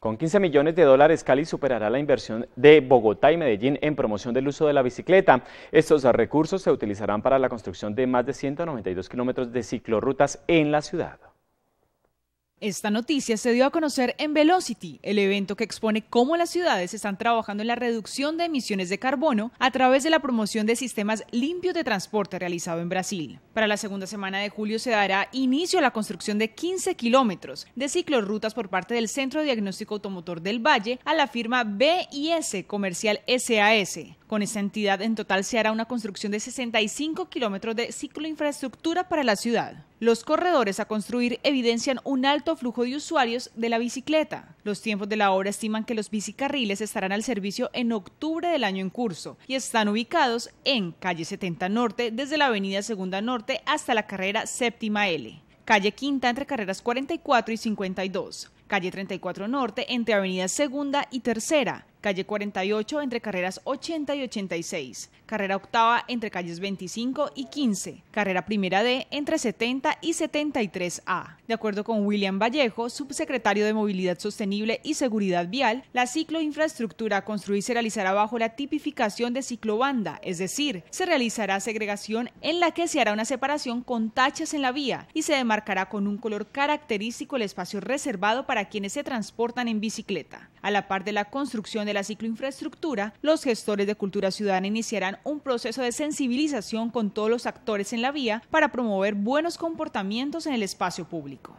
Con 15 millones de dólares, Cali superará la inversión de Bogotá y Medellín en promoción del uso de la bicicleta. Estos recursos se utilizarán para la construcción de más de 192 kilómetros de ciclorrutas en la ciudad. Esta noticia se dio a conocer en Velocity, el evento que expone cómo las ciudades están trabajando en la reducción de emisiones de carbono a través de la promoción de sistemas limpios de transporte realizado en Brasil. Para la segunda semana de julio se dará inicio a la construcción de 15 kilómetros de ciclorrutas por parte del Centro Diagnóstico Automotor del Valle a la firma BIS Comercial SAS. Con esta entidad en total se hará una construcción de 65 kilómetros de cicloinfraestructura para la ciudad. Los corredores a construir evidencian un alto flujo de usuarios de la bicicleta. Los tiempos de la obra estiman que los bicicarriles estarán al servicio en octubre del año en curso y están ubicados en calle 70 Norte desde la avenida Segunda Norte hasta la carrera Séptima L, calle Quinta entre carreras 44 y 52, calle 34 Norte entre avenida Segunda y Tercera, calle 48 entre carreras 80 y 86, carrera octava entre calles 25 y 15, carrera primera D entre 70 y 73A. De acuerdo con William Vallejo, subsecretario de Movilidad Sostenible y Seguridad Vial, la cicloinfraestructura a construir se realizará bajo la tipificación de ciclobanda, es decir, se realizará segregación en la que se hará una separación con tachas en la vía y se demarcará con un color característico el espacio reservado para quienes se transportan en bicicleta. A la par de la construcción de la cicloinfraestructura, los gestores de cultura ciudadana iniciarán un proceso de sensibilización con todos los actores en la vía para promover buenos comportamientos en el espacio público.